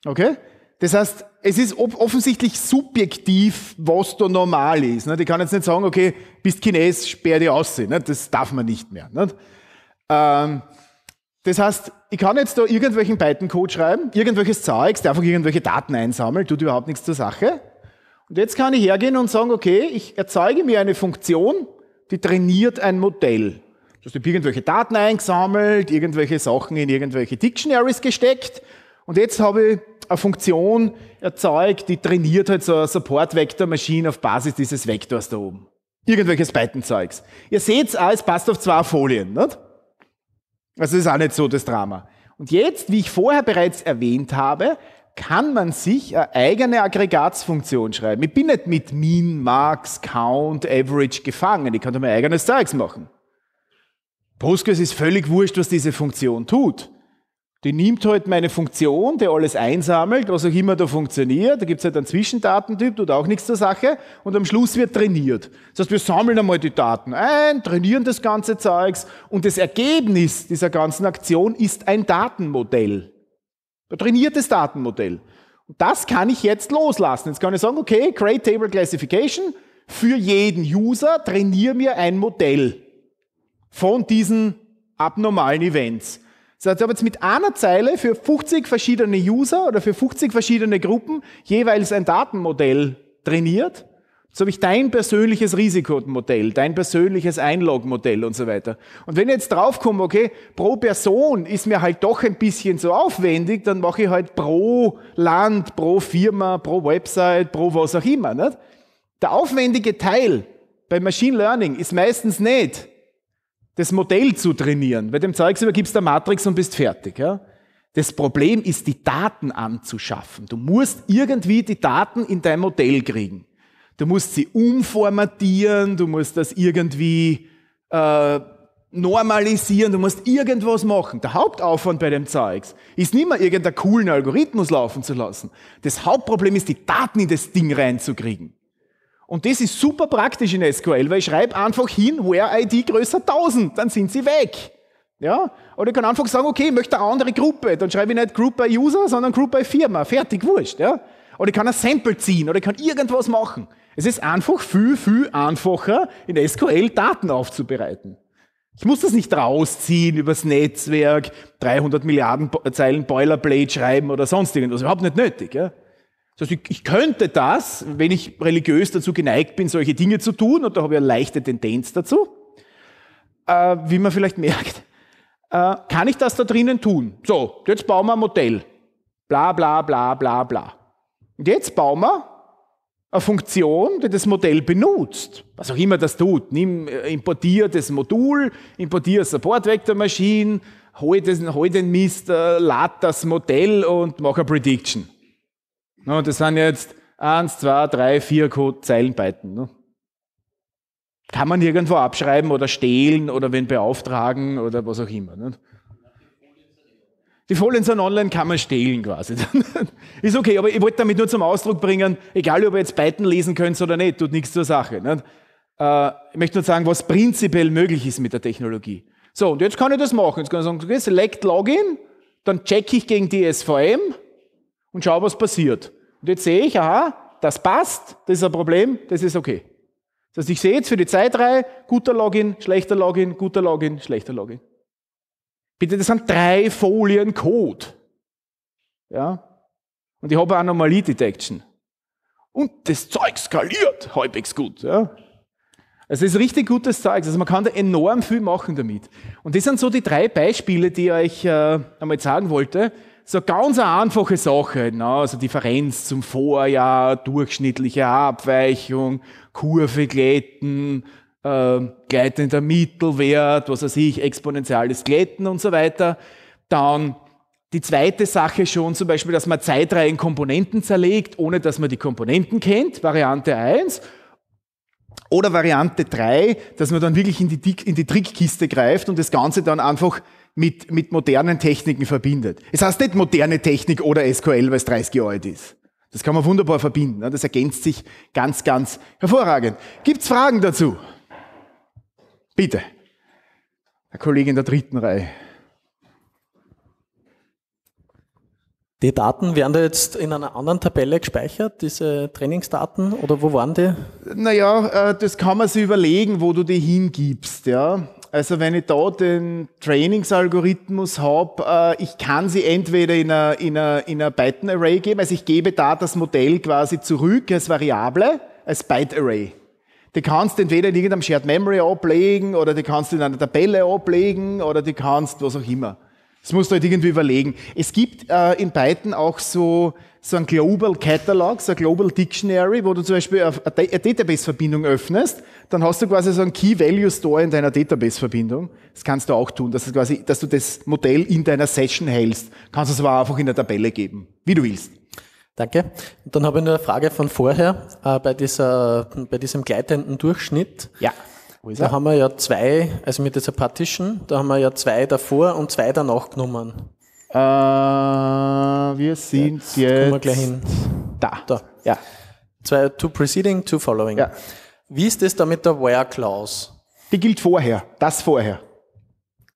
Okay? Das heißt, es ist offensichtlich subjektiv, was da normal ist. Ich kann jetzt nicht sagen, okay, bist Chines, sperr dich aus. Das darf man nicht mehr. Ähm, das heißt, ich kann jetzt da irgendwelchen Python-Code schreiben, irgendwelches Zeugs, der einfach irgendwelche Daten einsammelt, tut überhaupt nichts zur Sache. Und jetzt kann ich hergehen und sagen, okay, ich erzeuge mir eine Funktion, die trainiert ein Modell. Du hast irgendwelche Daten eingesammelt, irgendwelche Sachen in irgendwelche Dictionaries gesteckt und jetzt habe ich eine Funktion erzeugt, die trainiert halt so eine Support-Vector-Maschine auf Basis dieses Vektors da oben. Irgendwelches Python-Zeugs. Ihr seht's auch, es passt auf zwei Folien, nicht? Also das ist auch nicht so das Drama. Und jetzt, wie ich vorher bereits erwähnt habe, kann man sich eine eigene Aggregatsfunktion schreiben. Ich bin nicht mit Min, Max, Count, Average gefangen. Ich kann da mein eigenes Zeugs machen. Postgres ist völlig wurscht, was diese Funktion tut. Die nimmt halt meine Funktion, die alles einsammelt, was auch immer da funktioniert. Da gibt's halt einen Zwischendatentyp, tut auch nichts zur Sache. Und am Schluss wird trainiert. Das heißt, wir sammeln einmal die Daten ein, trainieren das ganze Zeugs. Und das Ergebnis dieser ganzen Aktion ist ein Datenmodell. Ein trainiertes Datenmodell. Und das kann ich jetzt loslassen. Jetzt kann ich sagen, okay, Create Table Classification für jeden User, trainiere mir ein Modell von diesen abnormalen Events. Das heißt, ich habe jetzt mit einer Zeile für 50 verschiedene User oder für 50 verschiedene Gruppen jeweils ein Datenmodell trainiert. Jetzt habe ich dein persönliches Risikomodell, dein persönliches Einlogmodell und so weiter. Und wenn ich jetzt draufkomme, okay, pro Person ist mir halt doch ein bisschen so aufwendig, dann mache ich halt pro Land, pro Firma, pro Website, pro was auch immer. Nicht? Der aufwendige Teil beim Machine Learning ist meistens nicht das Modell zu trainieren. Bei dem Zeugs übergibst du der Matrix und bist fertig. Ja? Das Problem ist, die Daten anzuschaffen. Du musst irgendwie die Daten in dein Modell kriegen. Du musst sie umformatieren, du musst das irgendwie äh, normalisieren, du musst irgendwas machen. Der Hauptaufwand bei dem Zeugs ist nicht mehr irgendeinen coolen Algorithmus laufen zu lassen. Das Hauptproblem ist, die Daten in das Ding reinzukriegen. Und das ist super praktisch in SQL, weil ich schreibe einfach hin, where ID größer 1000, dann sind sie weg. Ja? Oder ich kann einfach sagen, okay, ich möchte eine andere Gruppe, dann schreibe ich nicht Group by User, sondern Group by Firma. Fertig, wurscht. Ja? Oder ich kann ein Sample ziehen oder ich kann irgendwas machen. Es ist einfach viel, viel einfacher, in SQL Daten aufzubereiten. Ich muss das nicht rausziehen übers Netzwerk, 300 Milliarden Zeilen Boilerplate schreiben oder sonst irgendwas. Überhaupt nicht nötig. Ja? Das also heißt, ich könnte das, wenn ich religiös dazu geneigt bin, solche Dinge zu tun, und da habe ich eine leichte Tendenz dazu, äh, wie man vielleicht [LAUGHS] merkt, äh, kann ich das da drinnen tun? So, jetzt bauen wir ein Modell. Bla, bla, bla, bla, bla. Und jetzt bauen wir eine Funktion, die das Modell benutzt. Was auch immer das tut. Nimm, äh, importier das Modul, importiere Support Vector Machine, hol, hol den Mist, äh, lad das Modell und mach eine Prediction. No, das sind jetzt eins, zwei, drei, vier Code-Zeilenbyten. Ne? Kann man irgendwo abschreiben oder stehlen oder wen beauftragen oder was auch immer. Ne? Die Folien sind online, kann man stehlen quasi. [LAUGHS] ist okay, aber ich wollte damit nur zum Ausdruck bringen, egal ob ihr jetzt Python lesen könnt oder nicht, tut nichts zur Sache. Nicht? Ne? Äh, ich möchte nur sagen, was prinzipiell möglich ist mit der Technologie. So, und jetzt kann ich das machen. Jetzt kann ich sagen, okay, select Login, dann checke ich gegen die SVM und schaue, was passiert. Und jetzt sehe ich, aha, das passt, das ist ein Problem, das ist okay. Das heißt, ich sehe jetzt für die Zeitreihe guter Login, schlechter Login, guter Login, schlechter Login. Bitte, das sind drei Folien Code. Ja? Und ich habe Anomalie Detection. Und das Zeug skaliert halbwegs gut. Ja? Also es ist richtig gutes Zeug. Also man kann da enorm viel machen damit. Und das sind so die drei Beispiele, die ich euch äh, einmal sagen wollte, so ganz eine einfache Sache, na, ne? also Differenz zum Vorjahr, durchschnittliche Abweichung, Kurve glätten, äh, gleitender Mittelwert, was weiß ich, exponentielles Glätten und so weiter. Dann die zweite Sache schon zum Beispiel, dass man Zeitreihen in Komponenten zerlegt, ohne dass man die Komponenten kennt, Variante 1. Oder Variante 3, dass man dann wirklich in die, in die Trickkiste greift und das Ganze dann einfach mit, mit modernen Techniken verbindet. Es heißt nicht moderne Technik oder SQL, weil es 30 Jahre alt ist. Das kann man wunderbar verbinden. Ne? Das ergänzt sich ganz, ganz hervorragend. Gibt es Fragen dazu? Bitte. Herr Kollege in der dritten Reihe. Die Daten werden da jetzt in einer anderen Tabelle gespeichert, diese Trainingsdaten, oder wo waren die? Naja, äh, das kann man sich überlegen, wo du die hingibst. Ja. Also wenn ich da den Trainingsalgorithmus habe, äh, ich kann sie entweder in ein in a, Array geben, also ich gebe da das Modell quasi zurück als Variable, als Byte Array. Die kannst du entweder in irgendeinem Shared Memory ablegen oder die kannst du in einer Tabelle ablegen oder die kannst was auch immer. Das musst du halt irgendwie überlegen. Es gibt äh, in Python auch so so ein Global Catalog, so ein Global Dictionary, wo du zum Beispiel eine, Database-Verbindung öffnest, dann hast du quasi so einen Key-Value-Store in deiner Database-Verbindung. Das kannst du auch tun, dass, quasi, dass du das Modell in deiner Session hältst. Kannst du es aber einfach in der Tabelle geben, wie du willst. Danke. Und dann habe ich nur eine Frage von vorher, äh, bei, dieser, bei diesem gleitenden Durchschnitt. Ja. Wo ist Da haben wir ja zwei, also mit dieser Partition, da haben wir ja zwei davor und zwei danach genommen. Äh, wir sind ja, jetzt. Wir gleich hin. Da. da. Ja. Zwei, two preceding, to following. Ja. Wie ist das da mit der Where-Clause? Die gilt vorher, das vorher.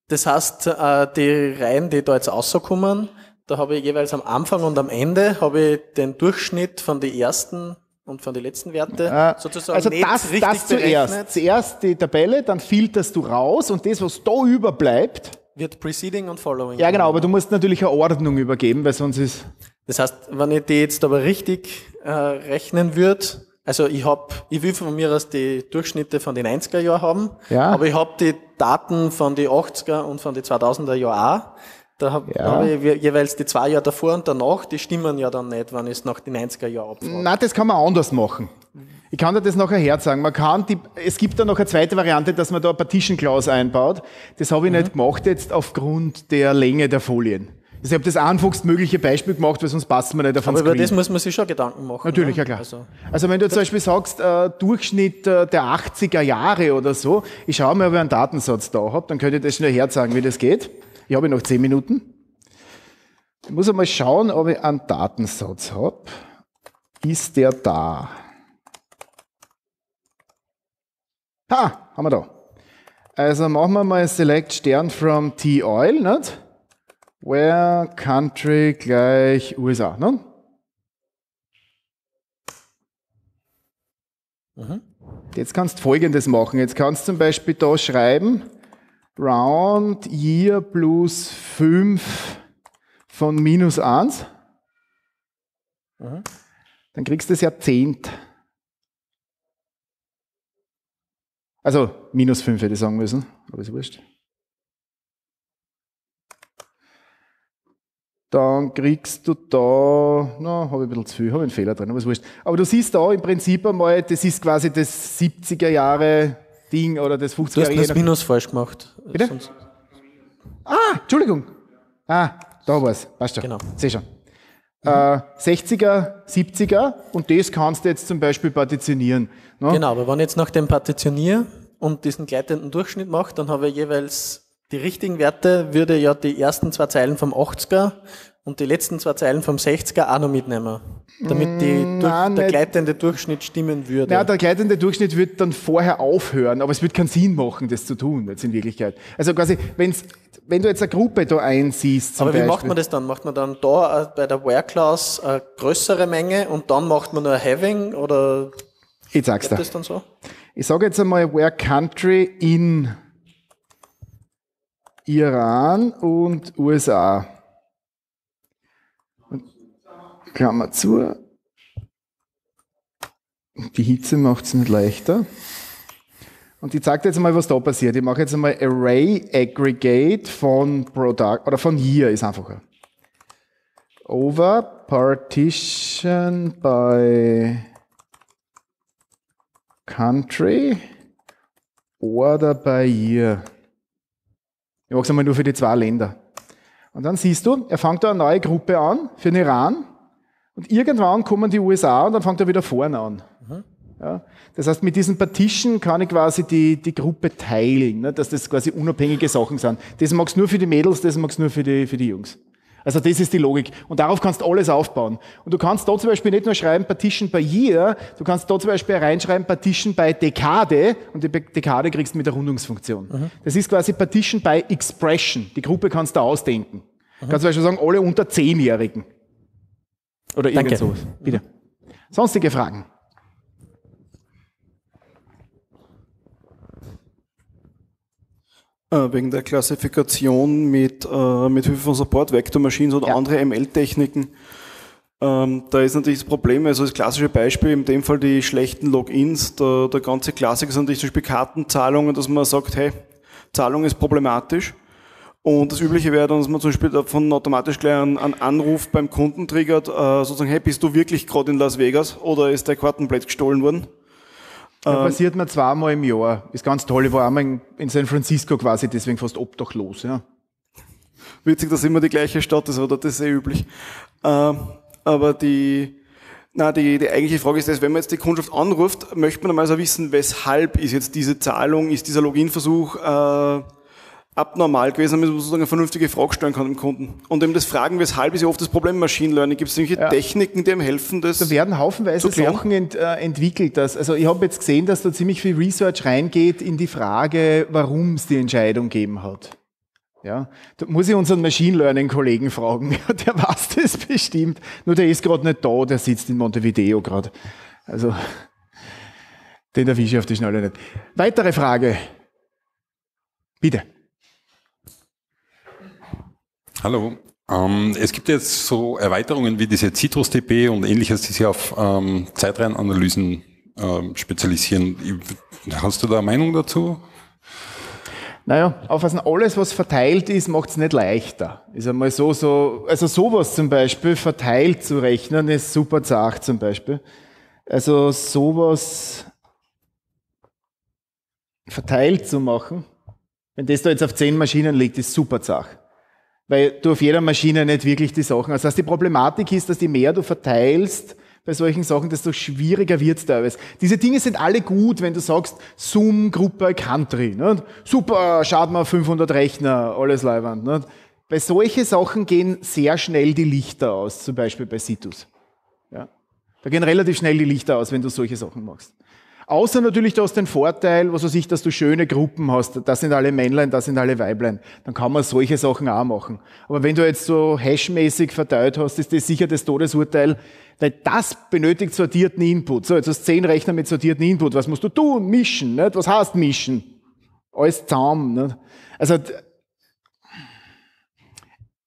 Das heißt, äh, die Reihen, die da jetzt rauskommen, da habe ich jeweils am Anfang und am Ende habe ich den Durchschnitt von den ersten und von den letzten Werte äh, sozusagen also das, das zuerst. Zuerst die Tabelle, dann filterst du raus und das, was da überbleibt, wird Preceding und Following. Ja, genau, aber du musst natürlich eine Ordnung übergeben, weil sonst ist. Das heißt, wenn ich die jetzt aber richtig äh, rechnen würde, also ich hab, ich will von mir aus die Durchschnitte von den 90er Jahren haben, ja. aber ich habe die Daten von den 80er und von den 2000er Jahren auch. Da habe ja. hab ich jeweils die zwei Jahre davor und danach, die stimmen ja dann nicht, wenn ich es nach den 90er Jahren abfahre. Nein, das kann man anders machen. Ich kann dir das nachher herz sagen. Man kann die, es gibt da noch eine zweite Variante, dass man da eine Partition Clause einbaut. Das habe ich mhm. nicht gemacht jetzt aufgrund der Länge der Folien. ich habe das anfuchsmögliche Beispiel gemacht, weil sonst passt man nicht davon. Aber über das muss man sich schon Gedanken machen. Natürlich, ne? ja klar. Also, also, wenn du zum Beispiel sagst, äh, Durchschnitt äh, der 80er Jahre oder so, ich schaue mal, ob ich einen Datensatz da habe, dann könnt ihr das schnell herzagen, wie das geht. Ich habe noch zehn Minuten. Ich muss einmal schauen, ob ich einen Datensatz habe. Ist der da? Ha, haben wir da. Also machen wir mal Select Stern from T-Oil, nicht? Where Country gleich USA, ne? Mhm. Jetzt kannst du folgendes machen. Jetzt kannst du zum Beispiel da schreiben, Round Year plus 5 von minus 1. Mhm. Dann kriegst du das Jahrzehnt. Also minus 5 hätte ich sagen müssen, aber ist wurscht. Dann kriegst du da, na, habe ich ein bisschen zu viel, habe einen Fehler drin, aber ist wurscht. Aber du siehst da im Prinzip einmal, das ist quasi das 70er Jahre Ding oder das 50er Jahre. Du hast das Minus falsch gemacht. Bitte? Sonst ah, Entschuldigung. Ah, da war es. Passt schon. Genau. Sehe schon. Äh, 60er, 70er und das kannst du jetzt zum Beispiel partitionieren. Ne? Genau, aber wenn ich jetzt nach dem Partitionier und diesen gleitenden Durchschnitt mache, dann habe ich jeweils die richtigen Werte, würde ja die ersten zwei Zeilen vom 80er und die letzten zwei Zeilen vom 60er auch noch mitnehmen. Damit die, mm, durch, Nein, der gleitende Durchschnitt stimmen würde. Ja, der gleitende Durchschnitt wird dann vorher aufhören, aber es wird keinen Sinn machen, das zu tun, jetzt in Wirklichkeit. Also quasi, wenn es wenn du jetzt eine Gruppe da einsiehst. Aber wie Beispiel. macht man das dann? Macht man dann da äh, bei der Ware Class eine größere Menge und dann macht man nur ein Having oder ich sag's dir. das dann so? Ich sage jetzt einmal Ware Country in Iran und USA. Und Klammer zu. Die Hitze macht es nicht leichter. Und ich zeige dir jetzt mal, was da passiert. Ich mache jetzt einmal Array Aggregate von Product, oder von hier ist einfacher. Over Partition by Country oder by Year. Ich mache es einmal nur für die zwei Länder. Und dann siehst du, er fängt da eine neue Gruppe an für den Iran und irgendwann kommen die USA und dann fängt er wieder vorne an. Mhm. Ja? Das heißt, mit diesen Partition kann ich quasi die, die Gruppe teilen, ne? dass das quasi unabhängige Sachen sind. Das magst du nur für die Mädels, das magst du nur für die, für die Jungs. Also das ist die Logik. Und darauf kannst du alles aufbauen. Und du kannst da zum Beispiel nicht nur schreiben Partition by Year, du kannst da zum Beispiel reinschreiben Partition by Dekade und die Dekade kriegst du mit der Rundungsfunktion. Mhm. Das ist quasi Partition by Expression. Die Gruppe kannst du ausdenken. Mhm. Du kannst zum Beispiel sagen, alle unter Zehnjährigen. Oder irgend sowas. Bitte. Sonstige Fragen? Äh, wegen der Klassifikation mit, äh, mit Hilfe von Support, Vector Machines und ja. andere ML-Techniken. Ähm, da ist natürlich das Problem, also das klassische Beispiel, in dem Fall die schlechten Logins, der, der ganze Klassiker sind natürlich zum Beispiel Kartenzahlungen, dass man sagt, hey, Zahlung ist problematisch. Und das Übliche wäre dann, dass man zum Beispiel davon automatisch gleich einen, einen Anruf beim Kunden triggert, äh, sozusagen, hey, bist du wirklich gerade in Las Vegas oder ist dein Kartenblatt gestohlen worden? Ja, ähm, passiert mir zweimal im Jahr. Ist ganz toll. Ich war einmal in, in San Francisco quasi, deswegen fast obdachlos. Ja. Witzig, dass immer die gleiche Stadt ist, oder? Das ist eh üblich. Ähm, aber die, na, die, die eigentliche Frage ist das, wenn man jetzt die Kundschaft anruft, möchte man einmal so wissen, weshalb ist jetzt diese Zahlung, ist dieser Login-Versuch äh, abnormal gewesen, damit man sozusagen eine vernünftige Frage stellen kann dem Kunden. Und eben das Fragen, weshalb ist ja oft das Problem Machine Learning. Gibt es irgendwelche ja. Techniken, die einem helfen, das Da werden haufenweise Sachen ent, äh, entwickelt. Dass, also ich habe jetzt gesehen, dass da ziemlich viel Research reingeht in die Frage, warum es die Entscheidung gegeben hat. Ja, da muss ich unseren Machine Learning Kollegen fragen. [LAUGHS] der weiß das bestimmt. Nur der ist gerade nicht da, der sitzt in Montevideo gerade. Also, den erwische ich auf die Schnelle nicht. Weitere Frage. Bitte. Hallo. Ähm, es gibt jetzt so Erweiterungen wie diese Citrus-DB und ähnliches, die sich auf ähm, Zeitreihenanalysen ähm, spezialisieren. Hast du da eine Meinung dazu? Naja, aufpassen, alles, was verteilt ist, macht es nicht leichter. Ist einmal so, so, also sowas zum Beispiel, verteilt zu rechnen, ist super zart zum Beispiel. Also sowas verteilt zu machen, wenn das da jetzt auf zehn Maschinen liegt, ist super zart weil du auf jeder Maschine nicht wirklich die Sachen hast. Das heißt, die Problematik ist, dass die mehr du verteilst bei solchen Sachen, desto schwieriger wird es teilweise. Diese Dinge sind alle gut, wenn du sagst, Zoom, Gruppe, Country. Nicht? Ne? Super, schaut mal 500 Rechner, alles leibend. Nicht? Ne? Bei solchen Sachen gehen sehr schnell die Lichter aus, zum Beispiel bei Situs. Ja? Da gehen relativ schnell die Lichter aus, wenn du solche Sachen machst. Außer natürlich, du hast den Vorteil, was weiß ich, dass du schöne Gruppen hast. Das sind alle Männlein, das sind alle Weiblein. Dann kann man solche Sachen auch machen. Aber wenn du jetzt so hashmäßig verteilt hast, ist das sicher das Todesurteil, weil das benötigt sortierten Input. So, jetzt hast du zehn Rechner mit sortierten Input. Was musst du tun? Mischen, nicht? Was heißt mischen? Alles zusammen, nicht? Also,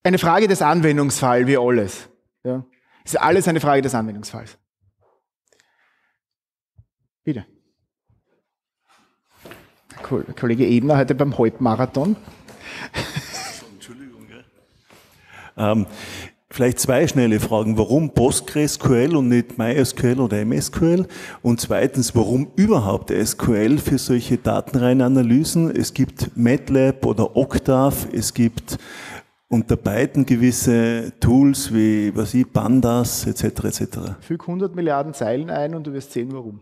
eine Frage des Anwendungsfalls, wie alles. Ja? Ist alles eine Frage des Anwendungsfalls. Bitte. Kollege Ebner heute beim Halbmarathon. Entschuldigung, gell? Ähm, vielleicht zwei schnelle Fragen. Warum PostgreSQL und nicht MySQL oder MSQL? Und zweitens, warum überhaupt SQL für solche Datenreihenanalysen? Es gibt MATLAB oder Octave, es gibt unter beiden gewisse Tools wie was ich, Pandas etc. etc. Füg 100 Milliarden Zeilen ein und du wirst sehen, warum.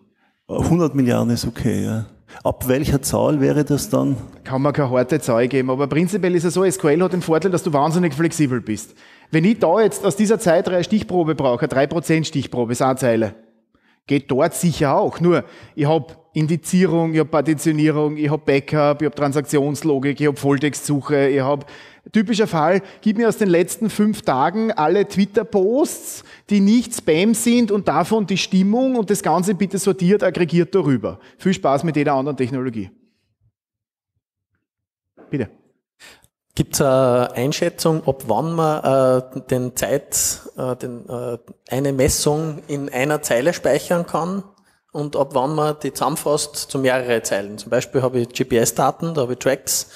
100 Milliarden ist okay, ja. Ab welcher Zahl wäre das dann? Kann man keine harte Zahl geben, aber prinzipiell ist es so, SQL hat den Vorteil, dass du wahnsinnig flexibel bist. Wenn ich da jetzt aus dieser Zeit eine Stichprobe brauche, eine 3% Stichprobe, ist eine Zeile. Geht dort sicher auch. Nur, ich habe Indizierung, ich habe Partitionierung, ich habe Backup, ich habe Transaktionslogik, ich habe Volltextsuche, ich habe Typischer Fall, gib mir aus den letzten fünf Tagen alle Twitter-Posts, die nicht Spam sind und davon die Stimmung und das Ganze bitte sortiert, aggregiert darüber. Viel Spaß mit jeder anderen Technologie. Bitte. Gibt es eine Einschätzung, ob wann man äh, den Zeit, äh, den, äh, eine Messung in einer Zeile speichern kann und ob wann man die zusammenfasst zu mehreren Zeilen? Zum Beispiel habe ich GPS-Daten, da habe ich Tracks,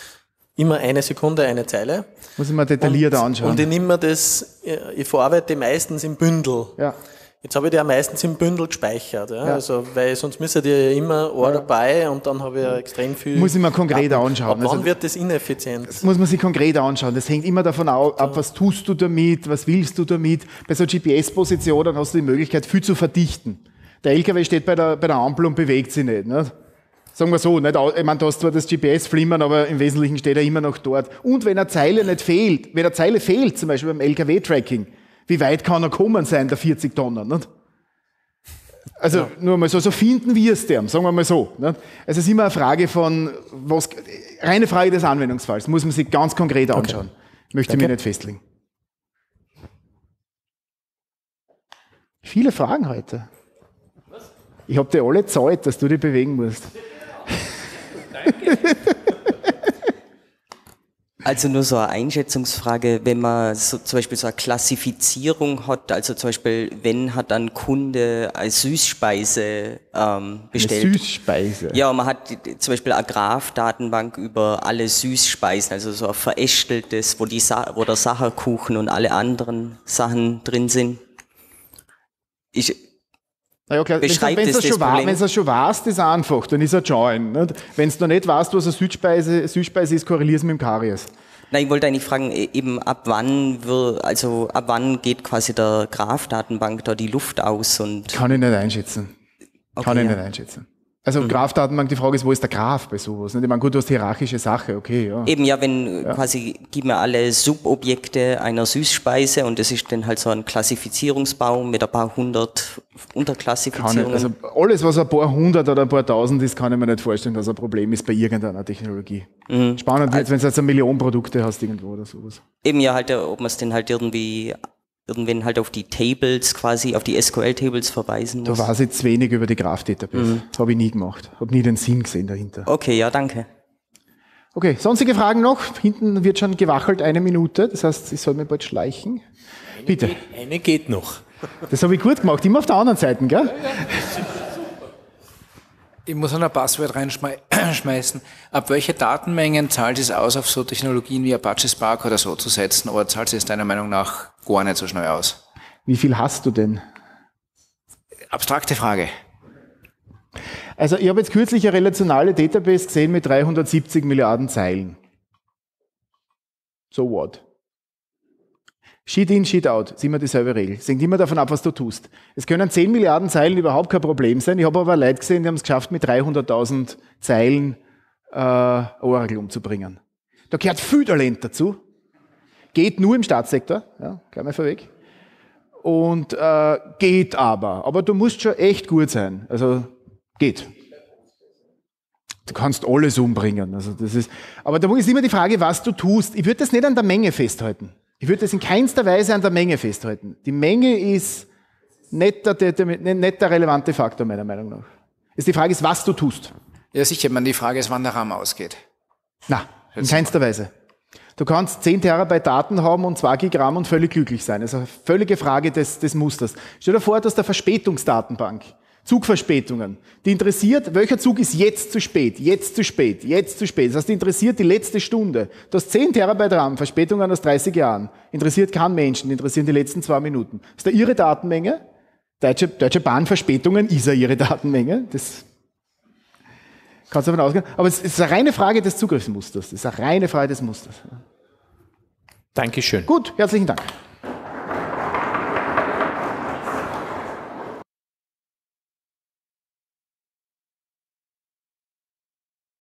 immer eine Sekunde, eine Zeile. Muss ich mir detaillierter und, anschauen. Und ich nehme mir das, äh, ich verarbeite meistens im Bündel. Ja. Jetzt habe ich die ja meistens im Bündel gespeichert, ja? Ja. Also, weil sonst müsst ihr ja immer Order ja. by und dann habe ich ja extrem viel. Muss ich mir konkret Daten. anschauen. Ab wann also, wird das ineffizient? Das muss man sich konkret anschauen. Das hängt immer davon ab, was tust du damit, was willst du damit. Bei so GPS-Positionen hast du die Möglichkeit, viel zu verdichten. Der LKW steht bei der, bei der Ampel und bewegt sich nicht. Ne? sagen wir so, nicht, ich meine, du hast zwar das GPS flimmern, aber im Wesentlichen steht er immer noch dort. Und wenn eine Zeile nicht fehlt, wenn eine Zeile fehlt, zum Beispiel beim LKW-Tracking, wie weit kann er kommen sein, der 40 Tonnen? Nicht? Also ja. nur mal so, so finden wir es dem, sagen wir mal so. Nicht? Also, es ist immer eine Frage von, was, reine Frage des Anwendungsfalls, muss man sich ganz konkret anschauen. Okay. Möchte Danke. mir nicht festlegen. Viele Fragen heute. Was? Ich habe dir alle Zeit, dass du dich bewegen musst. Also nur so eine Einschätzungsfrage, wenn man so zum Beispiel so eine Klassifizierung hat, also zum Beispiel, wenn hat ein Kunde eine Süßspeise ähm, bestellt. Eine Süßspeise? Ja, man hat zum Beispiel eine graf datenbank über alle Süßspeisen, also so ein verästeltes, wo, die Sa wo der Sacherkuchen und alle anderen Sachen drin sind. Ich, naja, klar, wenn du es schon, war, schon weißt, ist einfach, dann ist er Join. Wenn du noch nicht weißt, was eine Südspeise, Süßspeise ist, korrelierst mit dem Karies. Na, ich wollte eigentlich fragen, e, eben ab wann wir, also ab wann geht quasi der graf datenbank da die Luft aus und. Kann ich nicht einschätzen. Okay, Kann ich ja. nicht einschätzen. Also mhm. graph die Frage ist, wo ist der Graf bei sowas? Ich meine, gut, du hast hierarchische Sache, okay. Ja. Eben, ja, wenn ja. quasi, gib mir alle Subobjekte einer Süßspeise und das ist dann halt so ein Klassifizierungsbaum mit ein paar hundert Unterklassifizierungen. Nicht, also alles, was ein paar hundert oder ein paar tausend ist, kann ich mir nicht vorstellen, dass ein Problem ist bei irgendeiner Technologie. Mhm. Spannend wird, also, wenn du jetzt eine Million Produkte hast irgendwo oder sowas. Eben, ja, halt, äh, ob man es denn halt irgendwie irgendwann halt auf die Tables quasi, auf die SQL-Tables verweisen muss. Da war es jetzt wenig über die Graph-Database. Mhm. Das habe ich nie gemacht. Habe nie den Sinn gesehen dahinter. Okay, ja, danke. Okay, sonstige Fragen noch? Hinten wird schon gewachelt eine Minute. Das heißt, ich soll mir bald schleichen. Eine Bitte. Geht, eine geht noch. Das habe ich gut gemacht. Immer auf der anderen Seite, gell? Ja, ja. Ich muss noch ein Passwort reinschmeißen. Ab welcher Datenmengen zahlt es aus, auf so Technologien wie Apache Spark oder so zu setzen? Oder zahlt es deiner Meinung nach gar nicht so schnell aus? Wie viel hast du denn? Abstrakte Frage. Also ich habe jetzt kürzlich eine relationale Database gesehen mit 370 Milliarden Zeilen. So what? Shit in, shit out, ist immer dieselbe Regel. Es hängt immer davon ab, was du tust. Es können 10 Milliarden Zeilen überhaupt kein Problem sein. Ich habe aber Leute gesehen, die haben es geschafft, mit 300.000 Zeilen äh, Oracle umzubringen. Da gehört viel Talent dazu. Geht nur im Staatssektor, ja, gleich mal vorweg. Und äh, geht aber. Aber du musst schon echt gut sein. Also geht. Du kannst alles umbringen. Also das ist, aber da ist immer die Frage, was du tust. Ich würde das nicht an der Menge festhalten. Ich würde das in keinster Weise an der Menge festhalten. Die Menge ist nicht der, der, der, nicht der relevante Faktor, meiner Meinung nach. Ist die Frage ist, was du tust. Ja, sicher. Man, die Frage ist, wann der Rahmen ausgeht. Na, in keinster Weise. Du kannst 10 Terabyte Daten haben und 2 Gigramm und völlig glücklich sein. Das also ist eine völlige Frage des, des Musters. Stell dir vor, dass der Verspätungsdatenbank Zugverspätungen. Die interessiert, welcher Zug ist jetzt zu spät, jetzt zu spät, jetzt zu spät. Das heißt, die interessiert die letzte Stunde. Das 10 Terabyte RAM, Verspätungen aus 30 Jahren, interessiert keinen Menschen, interessieren die letzten zwei Minuten. Das ist da ihre Datenmenge. Deutsche, Deutsche Bahn Verspätungen ist ja ihre Datenmenge. Das kannst du davon ausgehen. Aber es ist eine reine Frage des Zugriffsmusters. Es ist eine reine Frage des Musters. Dankeschön. Gut, herzlichen Dank.